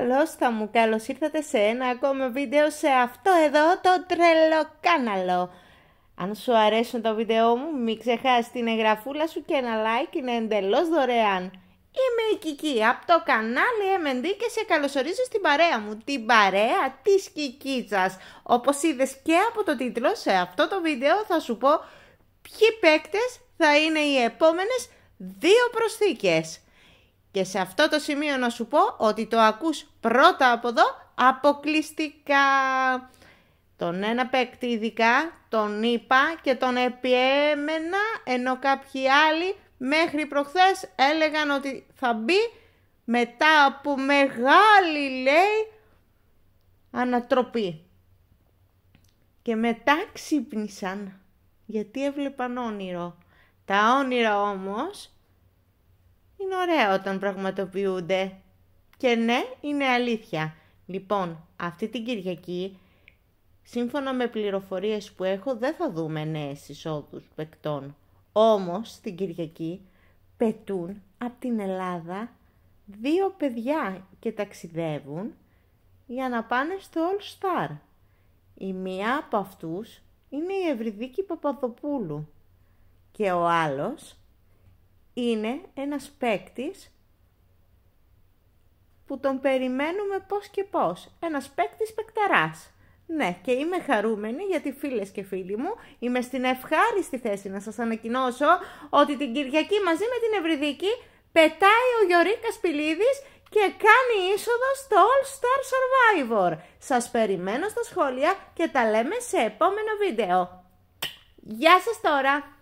Καλώς θα μου, καλώς ήρθατε σε ένα ακόμα βίντεο σε αυτό εδώ το τρελό κάναλο. Αν σου αρέσουν το βίντεο μου μην ξεχάσεις την εγγραφούλα σου και ένα like είναι εντελώς δωρεάν. Είμαι η Κική από το κανάλι M&D και σε καλωσορίζω στην παρέα μου, την παρέα της Κικίτσας. Όπως είδες και από το τίτλο σε αυτό το βίντεο θα σου πω ποιοι παίκτες θα είναι οι επόμενες δύο προσθήκες. Και σε αυτό το σημείο να σου πω ότι το ακούς πρώτα από εδώ αποκλειστικά. Τον ένα παίκτη ειδικά τον είπα και τον επιέμενα ενώ κάποιοι άλλοι μέχρι προχθές έλεγαν ότι θα μπει μετά από μεγάλη λέει ανατροπή. Και μετά ξύπνησαν γιατί έβλεπαν όνειρο. Τα όνειρα όμως είναι ωραία όταν πραγματοποιούνται. Και ναι, είναι αλήθεια. Λοιπόν, αυτή την Κυριακή, σύμφωνα με πληροφορίες που έχω, δεν θα δούμε νέες εισόδους παικτών. Όμως, την Κυριακή πετούν από την Ελλάδα δύο παιδιά και ταξιδεύουν για να πάνε στο All Star. Η μία από αυτούς είναι η Ευρυδίκη Παπαδοπούλου και ο άλλος είναι ένας παίκτης που τον περιμένουμε πώς και πώς. Ένας παίκτης παικταράς. Ναι, και είμαι χαρούμενη γιατί φίλες και φίλοι μου, είμαι στην ευχάριστη θέση να σας ανακοινώσω ότι την Κυριακή μαζί με την Ευρυδίκη πετάει ο Γιωρή Πιλίδης και κάνει είσοδο στο All Star Survivor. Σας περιμένω στα σχόλια και τα λέμε σε επόμενο βίντεο. Γεια σας τώρα!